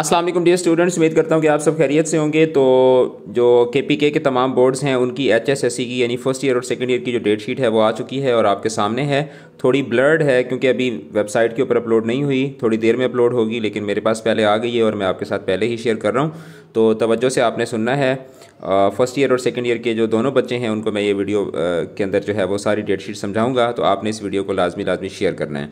अस्सलाम वालेकुम dear students उम्मीद करता हूँ कि आप सब खैरियत से होंगे तो जो के पी के के तमाम बोर्ड्स हैं उनकी एच एस एस सी की यानी फर्स्ट ईयर और सेकेंड ईयर की जो डेट शीट है वो आ चुकी है और आपके सामने है थोड़ी ब्लर्ड है क्योंकि अभी वेबसाइट के ऊपर अपलोड नहीं हुई थोड़ी देर में अपलोड होगी लेकिन मेरे पास पहले आ गई है और मैं आपके साथ पहले ही शेयर कर रहा हूँ तो तवज्जो से आपने सुनना है फ़र्स्ट ईयर और सेकेंड ईयर के जो दोनों बच्चे हैं उनको मैं ये वीडियो के अंदर जो है वो सारी डेट शीट समझाऊँगा तो आपने इस वीडियो को लाजमी लाजमी शेयर करना है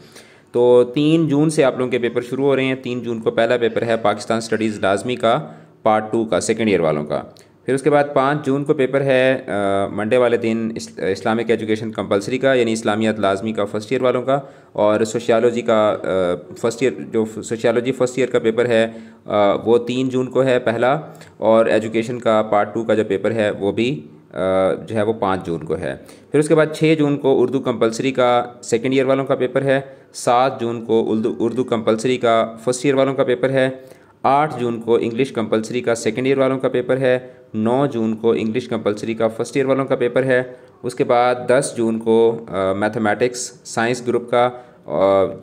तो तीन जून से आप लोगों के पेपर शुरू हो रहे हैं तीन जून को पहला पेपर है पाकिस्तान स्टडीज़ लाजमी का पार्ट टू का सेकेंड ईयर वालों का फिर उसके बाद पाँच जून को पेपर है मंडे वाले दिन इस्लामिक एजुकेशन कंपलसरी का यानी इस्लामियात लाजमी का फ़र्स्ट ईयर वालों का और सोशियालॉजी का फ़र्स्ट ईयर जो सोशियालॉजी फ़र्स्ट ईयर का पेपर है वो तीन जून को है पहला और एजुकेशन का पार्ट टू का जो पेपर है वो भी जो है वो पाँच जून को है फिर उसके बाद छः जून को उर्दू कंपलसरी का सेकेंड ईयर वालों का पेपर है सात जून को उर्दू उर्दू कंपलसरी का फर्स्ट ईयर वालों का पेपर है आठ जून को इंग्लिश कंपलसरी का सेकेंड ईयर वालों का पेपर है नौ जून को इंग्लिश कंपलसरी का फर्स्ट ईयर वालों का पेपर है उसके बाद दस जून को मैथमेटिक्स साइंस ग्रुप का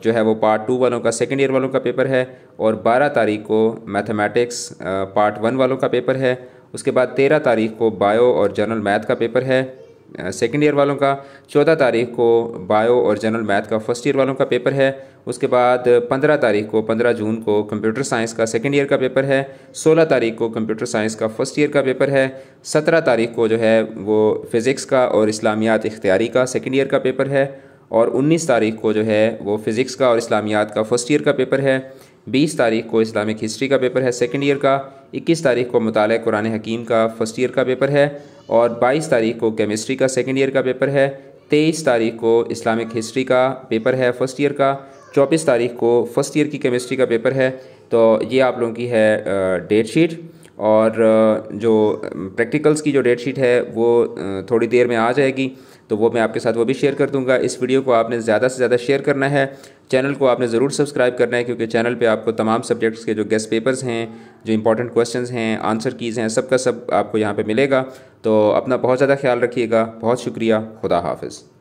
जो है वो पार्ट टू वालों का सेकेंड ईयर वालों का पेपर है और बारह तारीख को मैथमेटिक्स पार्ट वन वालों का पेपर है उसके बाद तेरह तारीख को बायो और जनरल मैथ का पेपर है सेकेंड ईयर वालों का चौदह तारीख को बायो और जनरल मैथ का फर्स्ट ईयर वालों का पेपर है उसके बाद पंद्रह तारीख को पंद्रह जून को कंप्यूटर साइंस का सेकेंड ईयर का पेपर है सोलह तारीख को कंप्यूटर साइंस का फर्स्ट ईयर का पेपर है सत्रह तारीख को जो है वो फिज़िक्स का और इस्लामियात इख्तियारी का सेकेंड ईयर का पेपर है और उन्नीस तारीख को जो है वो फिज़िक्स का और इस्लामियात का फर्स्ट ईयर का पेपर है बीस तारीख को इस्लामिक हिस्ट्री का पेपर है सेकेंड ईयर का इक्कीस तारीख को मुताल कुरान हकीम का फर्स्ट ईयर का पेपर है और बाईस तारीख को केमिस्ट्री का सेकेंड ईयर का पेपर है तेईस तारीख को इस्लामिक हिस्ट्री का पेपर है फर्स्ट ईयर का चौबीस तारीख को फर्स्ट ईयर की केमिस्ट्री का पेपर है तो ये आप लोगों की है डेट शीट और जो प्रैक्टिकल्स की जो डेट शीट है वो थोड़ी देर में आ जाएगी तो वो मैं आपके साथ वो भी शेयर कर दूंगा इस वीडियो को आपने ज़्यादा से ज़्यादा शेयर करना है चैनल को आपने ज़रूर सब्सक्राइब करना है क्योंकि चैनल पे आपको तमाम सब्जेक्ट्स के जो गेस्ट पेपर्स हैं जो इंपॉर्टेंट क्वेश्चंस हैं आंसर कीज़ हैं सबका सब आपको यहाँ पे मिलेगा तो अपना बहुत ज़्यादा ख्याल रखिएगा बहुत शुक्रिया खुदा हाफिज़